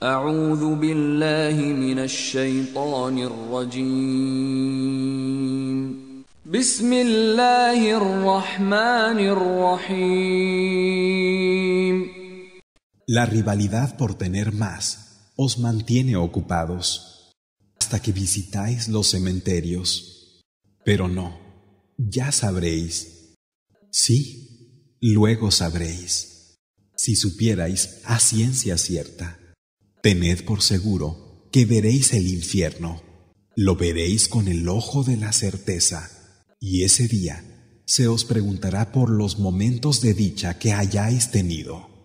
La rivalidad por tener más os mantiene ocupados hasta que visitáis los cementerios. Pero no, ya sabréis. Sí, luego sabréis. Si supierais a ciencia cierta. Tened por seguro que veréis el infierno, lo veréis con el ojo de la certeza, y ese día se os preguntará por los momentos de dicha que hayáis tenido.